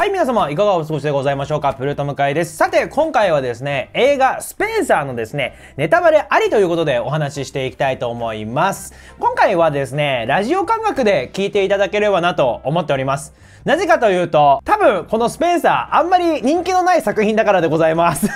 はい皆様いかがお過ごしでございましょうかプルート向井ですさて今回はですね映画スペンサーのですねネタバレありということでお話ししていきたいと思います今回はですねラジオ感覚で聞いていただければなと思っておりますなぜかというと多分このスペンサーあんまり人気のない作品だからでございます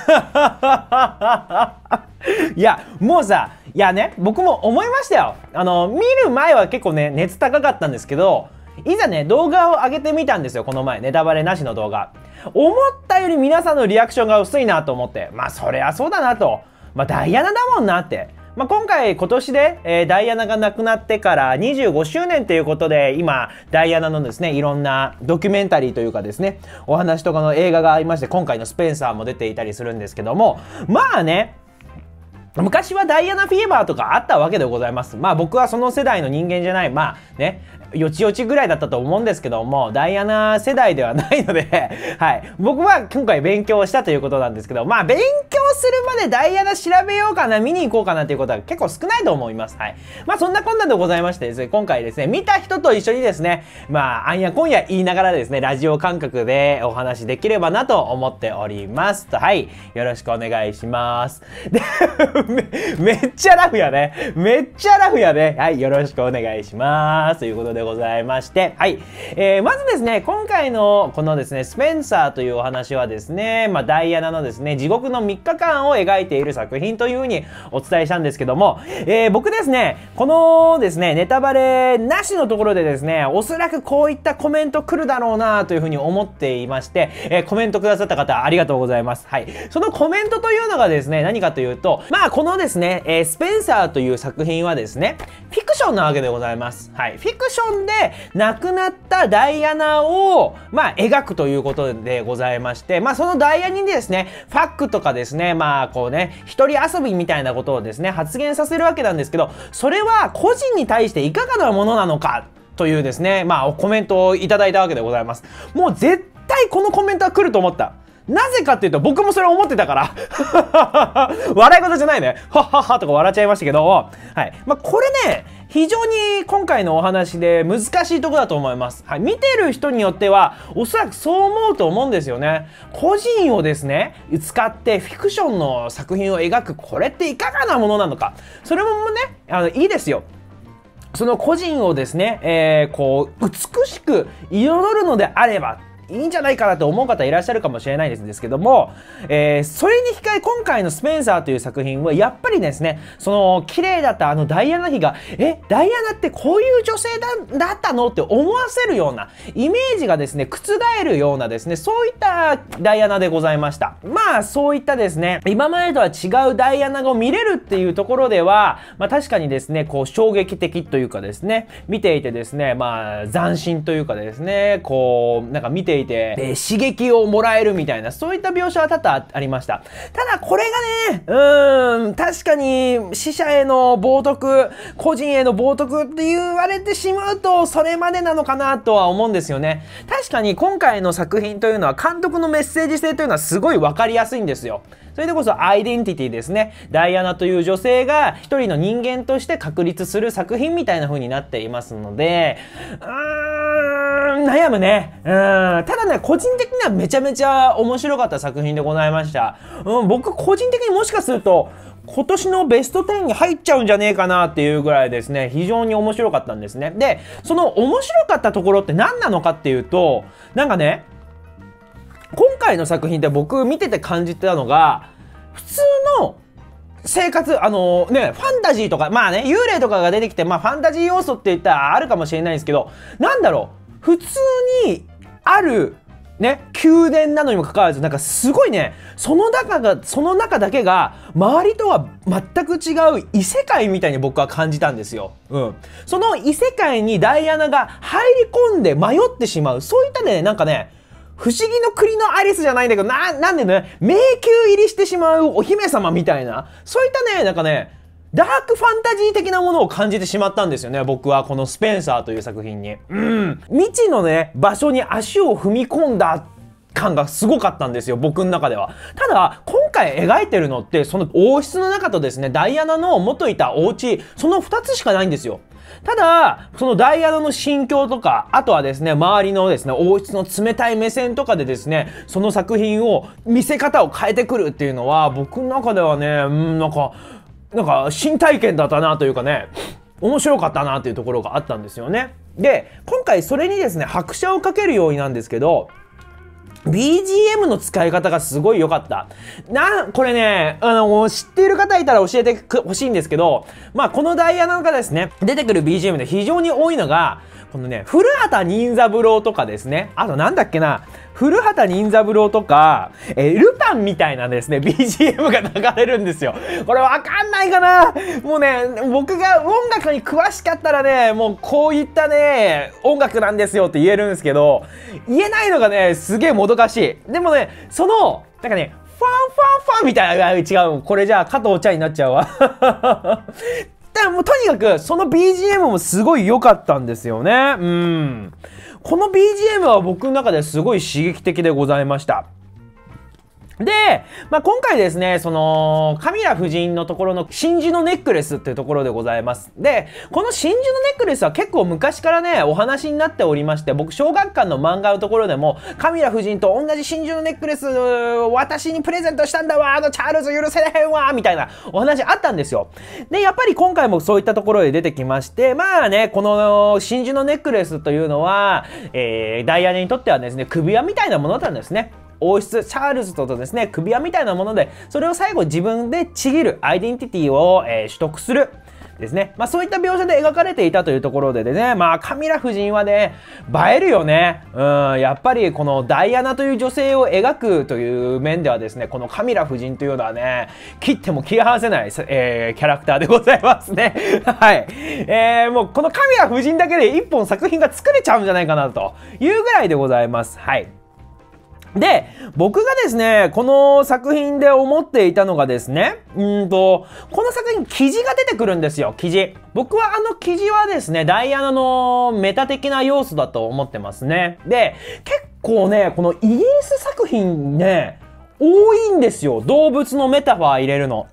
いやもうさいやね僕も思いましたよあの見る前は結構ね熱高かったんですけどいざね、動画を上げてみたんですよ、この前。ネタバレなしの動画。思ったより皆さんのリアクションが薄いなと思って。まあ、そりゃそうだなと。まあ、ダイアナだもんなって。まあ、今回、今年で、えー、ダイアナが亡くなってから25周年ということで、今、ダイアナのですね、いろんなドキュメンタリーというかですね、お話とかの映画がありまして、今回のスペンサーも出ていたりするんですけども、まあね、昔はダイアナフィーバーとかあったわけでございます。まあ僕はその世代の人間じゃない。まあね、よちよちぐらいだったと思うんですけども、ダイアナ世代ではないので はい。僕は今回勉強したということなんですけど、まあ勉強するまでダイアナ調べようかな、見に行こうかなっていうことは結構少ないと思います。はい。まあそんなこんなでございましてですね、今回ですね、見た人と一緒にですね、まあ、あんやこんや言いながらですね、ラジオ感覚でお話できればなと思っております。はい。よろしくお願いします。で めっちゃラフやね。めっちゃラフやね。はい、よろしくお願いします。ということでございまして、はい。えー、まずですね、今回のこのですね、スペンサーというお話はですね、まあ、ダイアナのですね、地獄の3日間を描いている作品というふうにお伝えしたんですけども、えー、僕ですね、このですね、ネタバレなしのところでですね、おそらくこういったコメント来るだろうなというふうに思っていまして、えー、コメントくださった方ありがとうございます。はい。そのコメントというのがですね、何かというと、まあこのですね、えー、スペンサーという作品はですね、フィクションなわけでございます。はい。フィクションで亡くなったダイアナを、まあ、描くということでございまして、まあ、そのダイアナにですね、ファックとかですね、まあ、こうね、一人遊びみたいなことをですね、発言させるわけなんですけど、それは個人に対していかがなものなのか、というですね、まあ、コメントをいただいたわけでございます。もう絶対このコメントは来ると思った。なぜかっていうと僕もそれ思ってたから 笑い事じゃないね。はっはっはとか笑っちゃいましたけど、はい。まあ、これね、非常に今回のお話で難しいとこだと思います。はい。見てる人によっては、おそらくそう思うと思うんですよね。個人をですね、使ってフィクションの作品を描く、これっていかがなものなのか。それもね、あの、いいですよ。その個人をですね、えー、こう、美しく彩るのであれば、いいんじゃないかなと思う方いらっしゃるかもしれないですけども、えー、それに控え今回のスペンサーという作品はやっぱりですね、その綺麗だったあのダイアナ妃が、え、ダイアナってこういう女性だったのって思わせるようなイメージがですね、覆るようなですね、そういったダイアナでございました。まあそういったですね、今までとは違うダイアナを見れるっていうところでは、まあ確かにですね、こう衝撃的というかですね、見ていてですね、まあ斬新というかですね、こうなんか見てていて、で、刺激をもらえるみたいな、そういった描写は多々ありました。ただ、これがね、うーん、確かに、死者への冒涜、個人への冒涜って言われてしまうと、それまでなのかなとは思うんですよね。確かに、今回の作品というのは、監督のメッセージ性というのはすごい分かりやすいんですよ。それでこそアイデンティティですね。ダイアナという女性が一人の人間として確立する作品みたいな風になっていますので、うーん悩むね。うん。ただね、個人的にはめちゃめちゃ面白かった作品でございました。うん、僕個人的にもしかすると、今年のベスト10に入っちゃうんじゃねえかなっていうぐらいですね、非常に面白かったんですね。で、その面白かったところって何なのかっていうと、なんかね、今回の作品って僕見てて感じてたのが、普通の生活、あのー、ね、ファンタジーとか、まあね、幽霊とかが出てきて、まあファンタジー要素って言ったらあるかもしれないんですけど、なんだろう、普通にあるね、宮殿なのにもかかわらず、なんかすごいね、その中が、その中だけが、周りとは全く違う異世界みたいに僕は感じたんですよ。うん。その異世界にダイアナが入り込んで迷ってしまう。そういったね、なんかね、不思議の国のアリスじゃないんだけど、な、なんでね、迷宮入りしてしまうお姫様みたいな、そういったね、なんかね、ダークファンタジー的なものを感じてしまったんですよね。僕はこのスペンサーという作品に。うん。未知のね、場所に足を踏み込んだ感がすごかったんですよ、僕の中では。ただ、今回描いてるのって、その王室の中とですね、ダイアナの元いたお家、その2つしかないんですよ。ただ、そのダイアナの心境とか、あとはですね、周りのですね、王室の冷たい目線とかでですね、その作品を、見せ方を変えてくるっていうのは、僕の中ではね、うん、なんか、なんか新体験だったなというかね面白かったなというところがあったんですよね。で今回それにですね拍車をかけるようになんですけど BGM の使い方がすごい良かった。な、これね、あの、知っている方いたら教えてほしいんですけど、まあ、このダイヤなんかですね、出てくる BGM で非常に多いのが、このね、古畑任三郎とかですね、あとなんだっけな、古畑任三郎とか、えー、ルパンみたいなですね、BGM が流れるんですよ。これわかんないかなもうね、僕が音楽に詳しかったらね、もうこういったね、音楽なんですよって言えるんですけど、言えないのがね、すげえもどかしい。でもね、その、なんかね、ファンファンファンみたいな、違う。これじゃあ、加藤茶になっちゃうわ。でもとにかく、その BGM もすごい良かったんですよね。うん。この BGM は僕の中ですごい刺激的でございました。で、まあ、今回ですね、その、カミラ夫人のところの真珠のネックレスっていうところでございます。で、この真珠のネックレスは結構昔からね、お話になっておりまして、僕、小学館の漫画のところでも、カミラ夫人と同じ真珠のネックレス、私にプレゼントしたんだわ、あのチャールズ許せへんわ、みたいなお話あったんですよ。で、やっぱり今回もそういったところで出てきまして、まあね、この真珠のネックレスというのは、えー、ダイヤネにとってはですね、首輪みたいなものだったんですね。王室チャールズとのですね首輪みたいなものでそれを最後自分でちぎるアイデンティティを、えー、取得するですね。まあそういった描写で描かれていたというところででね、まあカミラ夫人はね、映えるよね。うん、やっぱりこのダイアナという女性を描くという面ではですね、このカミラ夫人というのはね、切っても切り離せない、えー、キャラクターでございますね。はい。えー、もうこのカミラ夫人だけで一本作品が作れちゃうんじゃないかなというぐらいでございます。はい。で、僕がですね、この作品で思っていたのがですね、うんと、この作品、記事が出てくるんですよ、記事。僕はあの記事はですね、ダイアナのメタ的な要素だと思ってますね。で、結構ね、このイギリス作品ね、多いんですよ。動物のメタファー入れるの。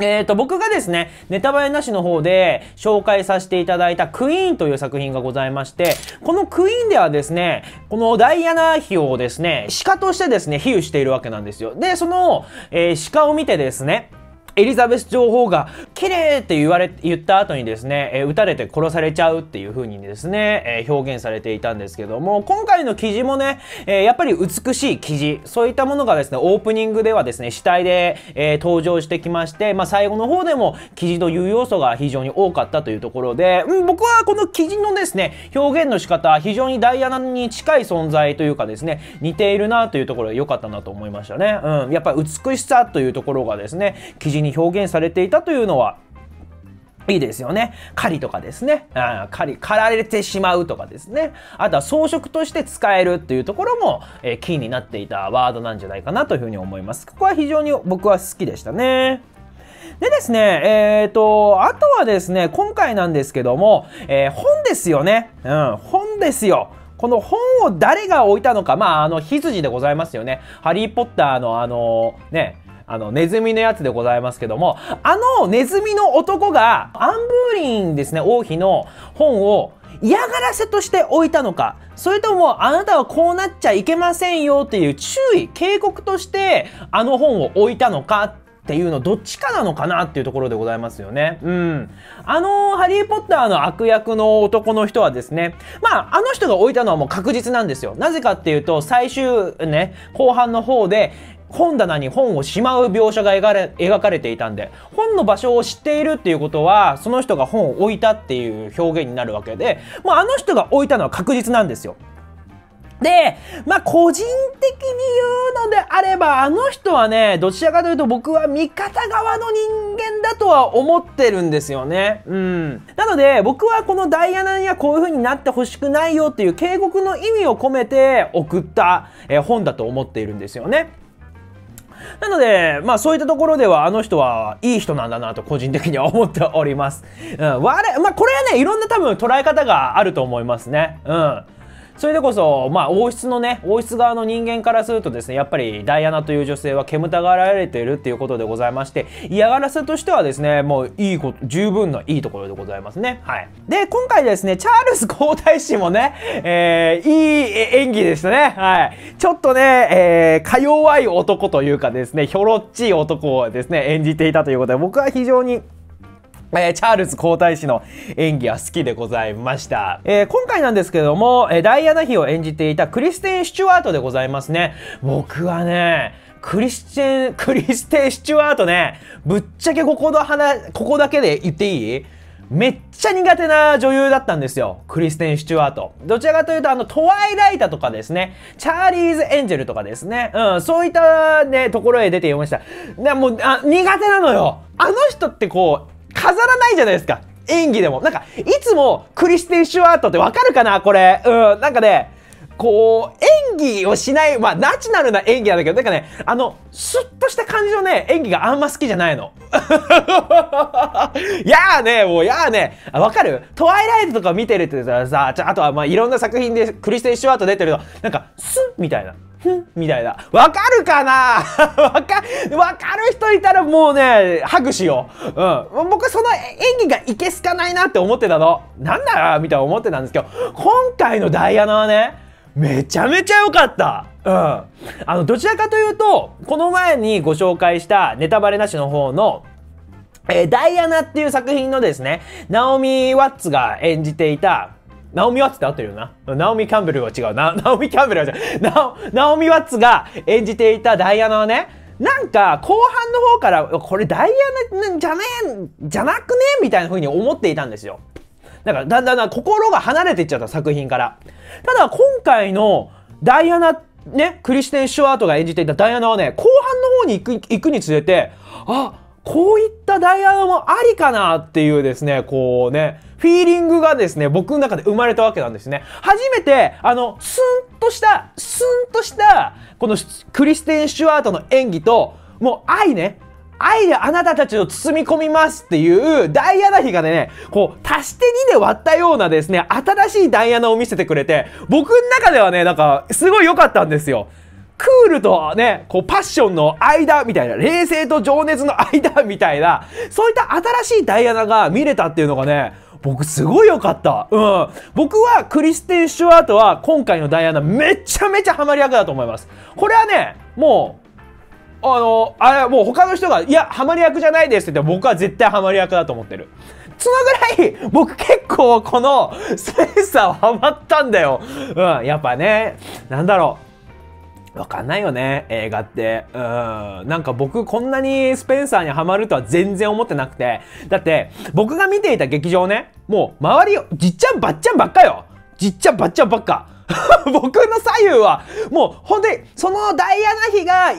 えっ、ー、と、僕がですね、ネタバレなしの方で紹介させていただいたクイーンという作品がございまして、このクイーンではですね、このダイアナ妃をですね、鹿としてですね、比喩しているわけなんですよ。で、その、えー、鹿を見てですね、エリザベス女王が、綺麗って言われ、言った後にですね、えー、撃たれて殺されちゃうっていう風にですね、えー、表現されていたんですけども、今回の記事もね、えー、やっぱり美しい記事、そういったものがですね、オープニングではですね、死体で、え登場してきまして、まあ、最後の方でも記事という要素が非常に多かったというところで、うん、僕はこの記事のですね、表現の仕方、非常にダイアナに近い存在というかですね、似ているなというところが良かったなと思いましたね。うん、やっぱり美しさというところがですね、記事に表現されていたというのは、いいですよね。狩りとかですね。あ狩り、狩られてしまうとかですね。あとは装飾として使えるっていうところも、えー、キーになっていたワードなんじゃないかなというふうに思います。ここは非常に僕は好きでしたね。でですね、えっ、ー、と、あとはですね、今回なんですけども、えー、本ですよね。うん、本ですよ。この本を誰が置いたのか、まあ、あの、羊でございますよね。ハリー・ポッターの、あの、ね、あの、ネズミのやつでございますけども、あのネズミの男が、アンブーリンですね、王妃の本を嫌がらせとして置いたのか、それともあなたはこうなっちゃいけませんよっていう注意、警告として、あの本を置いたのかっていうのどっちかなのかなっていうところでございますよね。うん。あの、ハリーポッターの悪役の男の人はですね、まあ、あの人が置いたのはもう確実なんですよ。なぜかっていうと、最終ね、後半の方で、本棚に本をしまう描写が描かれていたんで本の場所を知っているっていうことはその人が本を置いたっていう表現になるわけで、まあ、あの人が置いたのは確実なんですよ。で、まあ、個人的に言うのであれば、あの人はね、どちらかというと僕は味方側の人間だとは思ってるんですよね。うん。なので、僕はこのダイアナにはこういう風になってほしくないよっていう警告の意味を込めて送った、え本だと思っているんですよね。なので、まあそういったところではあの人はいい人なんだなと個人的には思っております。うん、我、まあこれはね、いろんな多分捉え方があると思いますね。うん。それでこそ、まあ、王室のね、王室側の人間からするとですね、やっぱりダイアナという女性は煙たがられているっていうことでございまして、嫌がらせとしてはですね、もういいこと、十分のいいところでございますね。はい。で、今回ですね、チャールズ皇太子もね、えー、いい演技でしたね。はい。ちょっとね、えー、か弱い男というかですね、ひょろっちい男をですね、演じていたということで、僕は非常にえー、チャールズ皇太子の演技は好きでございました。えー、今回なんですけども、えー、ダイアナ妃を演じていたクリステン・シチュワートでございますね。僕はね、クリスチェン、クリステン・シチュワートね、ぶっちゃけここの話、ここだけで言っていいめっちゃ苦手な女優だったんですよ。クリステン・シチュワート。どちらかというと、あの、トワイライタとかですね。チャーリーズ・エンジェルとかですね。うん、そういったね、ところへ出ていました。でもうあ、苦手なのよ。あの人ってこう、飾らないじゃないですか。演技でも。なんか、いつもクリステン・シュワートってわかるかなこれ。うん、なんかね、こう、演技をしない、まあ、ナチュラルな演技なんだけど、なんかね、あの、スッとした感じのね、演技があんま好きじゃないの。やーね、もう、やーね。わかるトワイライトとか見てるってさ、あとは、まあ、いろんな作品でクリステン・シュワート出てると、なんか、スッみたいな。みたいな。わかるかな わか、わかる人いたらもうね、拍手よ。うん。僕その演技がいけすかないなって思ってたの。なんだみたいな思ってたんですけど、今回のダイアナはね、めちゃめちゃ良かった。うん。あの、どちらかというと、この前にご紹介したネタバレなしの方のえー、ダイアナっていう作品のですね、ナオミ・ワッツが演じていた、ナオミ・ワッツって合ってるよな。ナオミ・キャンベルは違うな。ナオミ・キャンベルは違う。ナオ、ミ・ワッツが演じていたダイアナはね、なんか後半の方からこれダイアナじゃねえじゃなくねみたいな風に思っていたんですよ。なんかだんだん心が離れていっちゃった作品から。ただ今回のダイアナね、クリステン・シュワートが演じていたダイアナはね、後半の方に行く行くにつれて、あこういったダイヤナもありかなっていうですね、こうね、フィーリングがですね、僕の中で生まれたわけなんですね。初めて、あの、スンとした、スンとした、このクリステン・シュワートの演技と、もう愛ね、愛であなたたちを包み込みますっていうダイアナ妃がね、こう、足して2で割ったようなですね、新しいダイアナを見せてくれて、僕の中ではね、なんか、すごい良かったんですよ。クールとね、こうパッションの間みたいな、冷静と情熱の間みたいな、そういった新しいダイアナが見れたっていうのがね、僕すごい良かった。うん。僕はクリステン・シュワートは今回のダイアナめちゃめちゃハマり役だと思います。これはね、もう、あの、あれ、もう他の人が、いや、ハマり役じゃないですって言って僕は絶対ハマり役だと思ってる。そのぐらい、僕結構このセンサーはハマったんだよ。うん、やっぱね、なんだろう。わかんないよね、映画って。うん。なんか僕こんなにスペンサーにはまるとは全然思ってなくて。だって、僕が見ていた劇場ね、もう周り、じっちゃんばっちゃんばっかよじっちゃんばっちゃんばっか。僕の左右は、もう本当に、そのダイアナ妃が、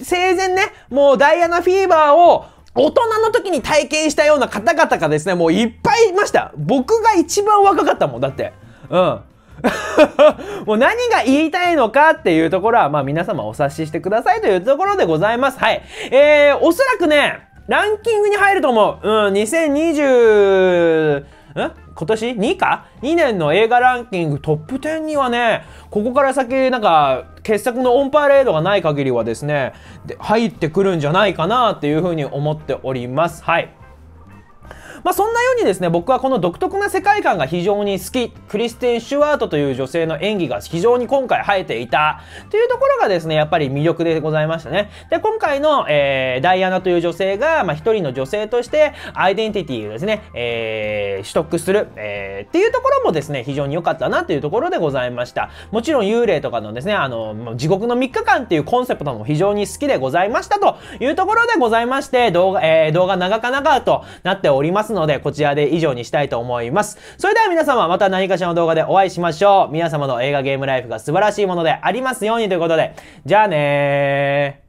生前ね、もうダイアナフィーバーを、大人の時に体験したような方々がですね、もういっぱいいました。僕が一番若かったもん、だって。うん。もう何が言いたいのかっていうところは、まあ皆様お察ししてくださいというところでございます。はい。えー、おそらくね、ランキングに入ると思う。うん、2020、ん今年 ?2 か ?2 年の映画ランキングトップ10にはね、ここから先なんか傑作のオンパレードがない限りはですね、で入ってくるんじゃないかなっていうふうに思っております。はい。まあ、そんなようにですね僕はこの独特な世界観が非常に好きクリステン・シュワートという女性の演技が非常に今回生えていたというところがですねやっぱり魅力でございましたねで今回の、えー、ダイアナという女性が、まあ、一人の女性としてアイデンティティをですね、えー、取得する、えー、っていうところもですね非常に良かったなというところでございましたもちろん幽霊とかのですねあの地獄の3日間っていうコンセプトも非常に好きでございましたというところでございまして動画えー、え動画長かなかとなっておりますますので、こちらで以上にしたいと思います。それでは皆様、また何かしらの動画でお会いしましょう。皆様の映画ゲームライフが素晴らしいものでありますようにということで、じゃあねー。